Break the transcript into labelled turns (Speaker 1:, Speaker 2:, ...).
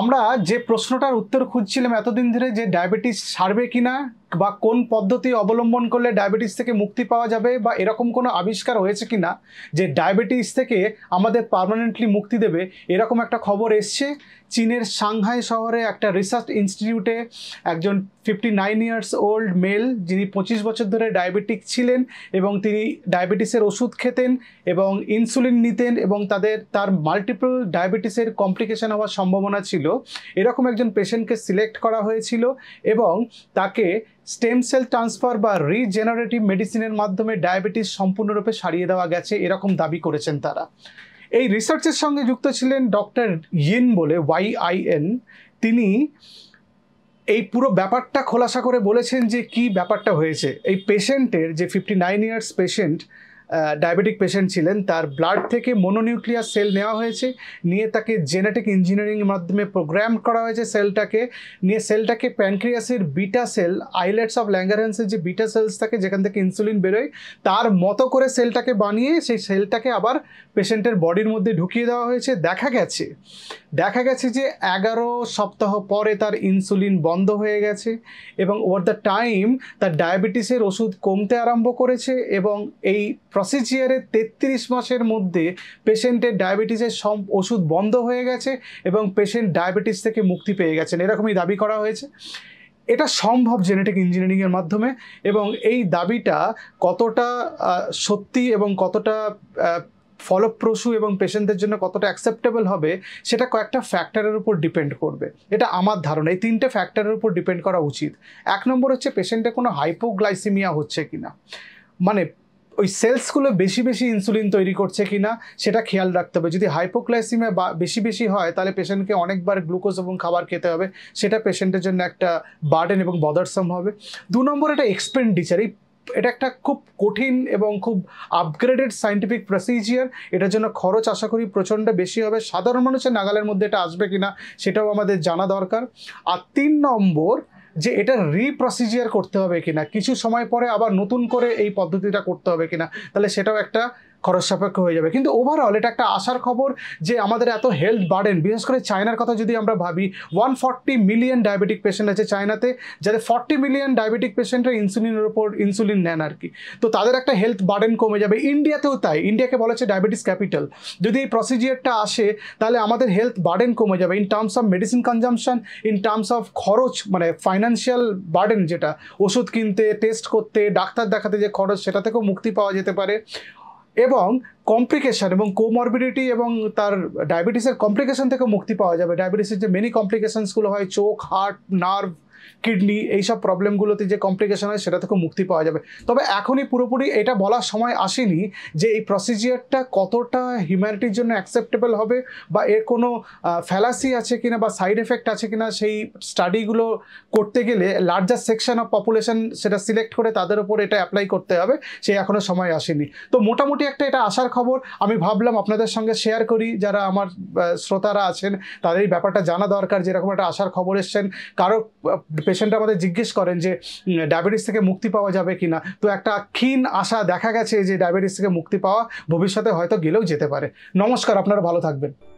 Speaker 1: আমরা যে প্রশ্নটার উত্তর খুঁজছিলাম এতদিন ধরে যে ডায়াবেটিস সারবে কিনা বা কোন পদ্ধতি অবলম্বন করলে ডায়াবেটিস থেকে মুক্তি পাওয়া যাবে বা এরকম কোনো আবিষ্কার হয়েছে কি না যে ডায়াবেটিস থেকে আমাদের পারমানেন্টলি মুক্তি দেবে এরকম একটা খবর এসছে চীনের সাংহাই শহরে একটা রিসার্চ ইনস্টিটিউটে একজন fifty nine years old male যিনি পঁচিশ বছর ধরে ডায়াবেটিক ছিলেন এবং তিনি ডায়াবেটিসের ওষুধ খেতেন এবং ইনসুলিন নিতেন এবং তাদের তার মাল্টিপল ডায়াবেটিসের কমপ্লিকেশন হওয়ার সম্ভাবনা ছিল ছিল এরকম একজন পেশেন্টকে সিলেক্ট করা হয়েছিল এবং তাকে স্টেম সেল ট্রান্সফার বা রিজেনারেটিভ মেডিসিনের মাধ্যমে ডায়াবেটিস সম্পূর্ণরূপে সারিয়ে দেওয়া গেছে এরকম দাবি করেছেন তারা এই রিসার্চের সঙ্গে যুক্ত ছিলেন ডক্টর ইন বলে ওয়াই আই এন তিনি এই পুরো ব্যাপারটা খোলাসা করে বলেছেন যে কি ব্যাপারটা হয়েছে এই পেশেন্টের যে fifty nine years patient diabetic patient ছিলেন তার ব্লাড থেকে মনোনিউক্লিয়ার সেল নেওয়া হয়েছে নিয়ে তাকে জেনেটিক ইঞ্জিনিয়ারিংয়ের মাধ্যমে প্রোগ্রাম করা হয়েছে সেলটাকে নিয়ে সেলটাকে প্যানক্রিয়াসের বিটা সেল আইলেটস অফ ল্যাঙ্গারেন্সের যে বিটা সেলস থাকে যেখান থেকে ইনসুলিন বেরোয় তার মতো করে সেলটাকে বানিয়ে সেই সেলটাকে আবার পেশেন্টের বডির মধ্যে ঢুকিয়ে দেওয়া হয়েছে দেখা গেছে দেখা গেছে যে এগারো সপ্তাহ পরে তার ইনসুলিন বন্ধ হয়ে গেছে এবং ওভার দ্য টাইম তার ডায়াবেটিসের ওষুধ কমতে আরম্ভ করেছে এবং এই প্রসিজিয়ারে তেত্রিশ মাসের মধ্যে পেশেন্টের ডায়াবেটিসের সব ওষুধ বন্ধ হয়ে গেছে এবং পেশেন্ট ডায়াবেটিস থেকে মুক্তি পেয়ে গেছেন এরকমই দাবি করা হয়েছে এটা সম্ভব জেনেটিক ইঞ্জিনিয়ারিংয়ের মাধ্যমে এবং এই দাবিটা কতটা সত্যি এবং কতটা ফলপ্রসূ এবং পেশেন্টদের জন্য কতটা অ্যাকসেপ্টেবল হবে সেটা কয়েকটা ফ্যাক্টরের উপর ডিপেন্ড করবে এটা আমার ধারণা এই তিনটে ফ্যাক্টরের উপর ডিপেন্ড করা উচিত এক নম্বর হচ্ছে পেশেন্টে কোনো হাইপোগ্লাইসিমিয়া হচ্ছে কিনা মানে ওই সেলসগুলো বেশি বেশি ইনসুলিন তৈরি করছে কি না সেটা খেয়াল রাখতে হবে যদি হাইপোক্লাইসিমিয়া বেশি বেশি হয় তাহলে পেশেন্টকে অনেকবার গ্লুকোজ এবং খাবার খেতে হবে সেটা পেশেন্টের জন্য একটা বার্ডেন এবং বদারসম হবে দু নম্বর এটা এক্সপেন্ডিচার এই এটা একটা খুব কঠিন এবং খুব আপগ্রেডেড সায়েন্টিফিক প্রসিজিয়ার এটার জন্য খরচ আশা করি প্রচণ্ড বেশি হবে সাধারণ মানুষের নাগালের মধ্যে এটা আসবে কি না সেটাও আমাদের জানা দরকার আর তিন নম্বর যে এটা রিপ্রসিজিয়ার করতে হবে কিনা কিছু সময় পরে আবার নতুন করে এই পদ্ধতিটা করতে হবে কিনা তাহলে সেটাও একটা খরচ সাপেক্ষ হয়ে যাবে কিন্তু ওভারঅল এটা একটা আশার খবর যে আমাদের এত হেলথ বার্ডেন বিশেষ করে চায়নার কথা যদি আমরা ভাবি one forty million diabetic patient আছে চায়নাতে যাদের ফর্টি মিলিয়ন ডায়াবেটিক পেশেন্টরা ইনসুলিনের ওপর ইনসুলিন নেন আর কি তো তাদের একটা হেলথ বার্ডেন কমে যাবে ইন্ডিয়াতেও তাই ইন্ডিয়াকে বলা হচ্ছে ডায়াবেটিস ক্যাপিটাল যদি এই প্রসিজিয়ারটা আসে তাহলে আমাদের হেলথ বার্ডেন কমে যাবে in terms of medicine consumption in terms of খরচ মানে ফাইন্যান্সিয়াল বার্ডেন যেটা ওষুধ কিনতে টেস্ট করতে ডাক্তার দেখাতে যে খরচ সেটা থেকেও মুক্তি পাওয়া যেতে পারে এবং কমপ্লিকেশান এবং কোমরবিডিটি এবং তার ডায়াবেটিসের কমপ্লিকেশান থেকে মুক্তি পাওয়া যাবে ডায়াবেটিসের যে মেনি কমপ্লিকেশানসগুলো হয় চোখ হার্ট নার্ভ কিডনি এইসব প্রবলেমগুলোতে যে কমপ্লিকেশন হয় সেটা থেকে মুক্তি পাওয়া যাবে তবে এখনই পুরোপুরি এটা বলার সময় আসেনি যে এই প্রসিজিয়ারটা কতটা হিউম্যানিটির জন্য অ্যাকসেপ্টেবল হবে বা এর কোনো ফ্যালাসি আছে কিনা বা সাইড এফেক্ট আছে কিনা সেই স্টাডিগুলো করতে গেলে লার্জার সেকশন অফ পপুলেশন সেটা সিলেক্ট করে তাদের উপর এটা অ্যাপ্লাই করতে হবে সেই এখনও সময় আসেনি তো মোটামুটি একটা এটা আসার খবর আমি ভাবলাম আপনাদের সঙ্গে শেয়ার করি যারা আমার শ্রোতারা আছেন তাদের এই ব্যাপারটা জানা দরকার যেরকম একটা আসার খবর এসছেন কারো পেশেন্ট আমাদের জিজ্ঞেস করেন যে ডায়াবেটিস থেকে মুক্তি পাওয়া যাবে কি না তো একটা ক্ষীণ আশা দেখা গেছে যে ডায়াবেটিস থেকে মুক্তি পাওয়া ভবিষ্যতে হয়তো গেলেও যেতে পারে নমস্কার আপনারা ভালো থাকবেন